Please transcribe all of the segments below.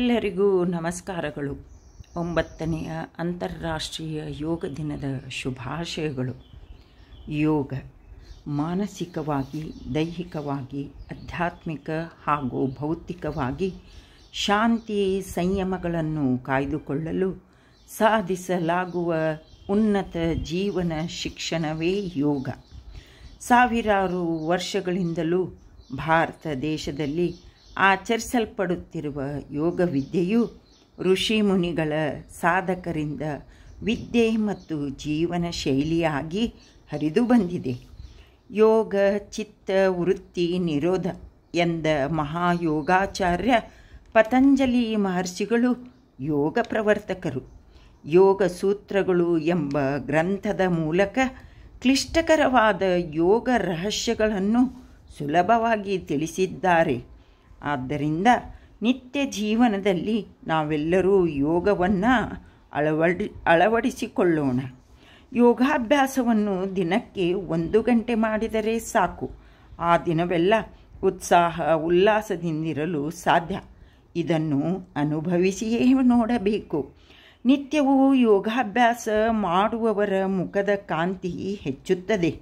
ಎಲ್ಲರಿಗೂ ನಮಸ್ಕಾರಗಳು ಒಂಬತ್ತನೆಯ ಅಂತಾರಾಷ್ಟ್ರೀಯ ಯೋಗ ದಿನದ ಶುಭಾಶಯಗಳು ಯೋಗ ಮಾನಸಿಕವಾಗಿ ದೈಹಿಕವಾಗಿ ಆಧ್ಯಾತ್ಮಿಕ ಹಾಗೂ ಭೌತಿಕವಾಗಿ ಶಾಂತಿ ಸಂಯಮಗಳನ್ನು ಕಾಯ್ದುಕೊಳ್ಳಲು ಸಾಧಿಸಲಾಗುವ ಉನ್ನತ ಜೀವನ ಶಿಕ್ಷಣವೇ ಯೋಗ ಸಾವಿರಾರು ವರ್ಷಗಳಿಂದಲೂ ಭಾರತ ದೇಶದಲ್ಲಿ ಆಚರಿಸಲ್ಪಡುತ್ತಿರುವ ಯೋಗ ವಿದ್ಯೆಯು ಋಷಿ ಮುನಿಗಳ ಸಾಧಕರಿಂದ ವಿದ್ಯೆ ಮತ್ತು ಜೀವನ ಶೈಲಿಯಾಗಿ ಹರಿದು ಬಂದಿದೆ ಯೋಗ ಚಿತ್ತ ವೃತ್ತಿ ನಿರೋಧ ಎಂದ ಮಹಾಯೋಗಾಚಾರ್ಯ ಪತಂಜಲಿ ಮಹರ್ಷಿಗಳು ಯೋಗ ಪ್ರವರ್ತಕರು ಯೋಗ ಸೂತ್ರಗಳು ಎಂಬ ಗ್ರಂಥದ ಮೂಲಕ ಕ್ಲಿಷ್ಟಕರವಾದ ಯೋಗ ರಹಸ್ಯಗಳನ್ನು ಸುಲಭವಾಗಿ ತಿಳಿಸಿದ್ದಾರೆ ಆದ್ದರಿಂದ ನಿತ್ಯ ಜೀವನದಲ್ಲಿ ನಾವೆಲ್ಲರೂ ಯೋಗವನ್ನು ಅಳವಡಿ ಅಳವಡಿಸಿಕೊಳ್ಳೋಣ ಯೋಗಾಭ್ಯಾಸವನ್ನು ದಿನಕ್ಕೆ ಒಂದು ಗಂಟೆ ಮಾಡಿದರೆ ಸಾಕು ಆ ದಿನವೆಲ್ಲ ಉತ್ಸಾಹ ಉಲ್ಲಾಸದಿಂದಿರಲು ಸಾಧ್ಯ ಇದನ್ನು ಅನುಭವಿಸಿಯೇ ನೋಡಬೇಕು ನಿತ್ಯವೂ ಯೋಗಾಭ್ಯಾಸ ಮಾಡುವವರ ಮುಖದ ಕಾಂತಿ ಹೆಚ್ಚುತ್ತದೆ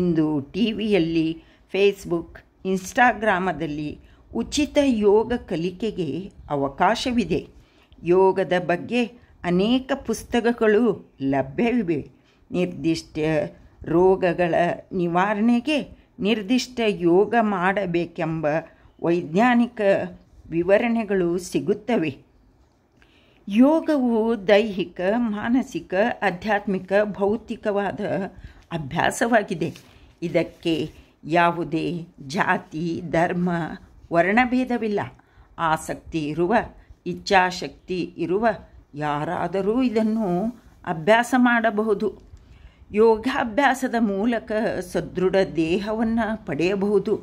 ಇಂದು ಟಿ ವಿಯಲ್ಲಿ ಫೇಸ್ಬುಕ್ ಇನ್ಸ್ಟಾಗ್ರಾಮದಲ್ಲಿ ಉಚಿತ ಯೋಗ ಕಲಿಕೆಗೆ ಅವಕಾಶವಿದೆ ಯೋಗದ ಬಗ್ಗೆ ಅನೇಕ ಪುಸ್ತಕಗಳು ಲಭ್ಯವಿವೆ ನಿರ್ದಿಷ್ಟ ರೋಗಗಳ ನಿವಾರಣೆಗೆ ನಿರ್ದಿಷ್ಟ ಯೋಗ ಮಾಡಬೇಕೆಂಬ ವೈಜ್ಞಾನಿಕ ವಿವರಣೆಗಳು ಸಿಗುತ್ತವೆ ಯೋಗವು ದೈಹಿಕ ಮಾನಸಿಕ ಆಧ್ಯಾತ್ಮಿಕ ಭೌತಿಕವಾದ ಅಭ್ಯಾಸವಾಗಿದೆ ಇದಕ್ಕೆ ಯಾವುದೇ ಜಾತಿ ಧರ್ಮ ವರ್ಣಭೇದವಿಲ್ಲ ಆಸಕ್ತಿ ಇರುವ ಇಚ್ಛಾಶಕ್ತಿ ಇರುವ ಯಾರಾದರೂ ಇದನ್ನು ಅಭ್ಯಾಸ ಮಾಡಬಹುದು ಯೋಗಾಭ್ಯಾಸದ ಮೂಲಕ ಸದೃಢ ದೇಹವನ್ನು ಪಡೆಯಬಹುದು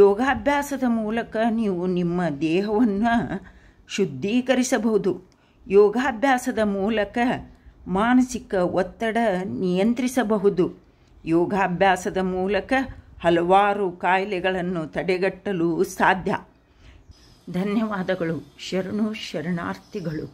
ಯೋಗಾಭ್ಯಾಸದ ಮೂಲಕ ನೀವು ನಿಮ್ಮ ದೇಹವನ್ನು ಶುದ್ಧೀಕರಿಸಬಹುದು ಯೋಗಾಭ್ಯಾಸದ ಮೂಲಕ ಮಾನಸಿಕ ಒತ್ತಡ ನಿಯಂತ್ರಿಸಬಹುದು ಯೋಗಾಭ್ಯಾಸದ ಮೂಲಕ ಹಲವಾರು ಕಾಯಿಲೆಗಳನ್ನು ತಡೆಗಟ್ಟಲು ಸಾಧ್ಯ ಧನ್ಯವಾದಗಳು ಶರಣು ಶರಣಾರ್ಥಿಗಳು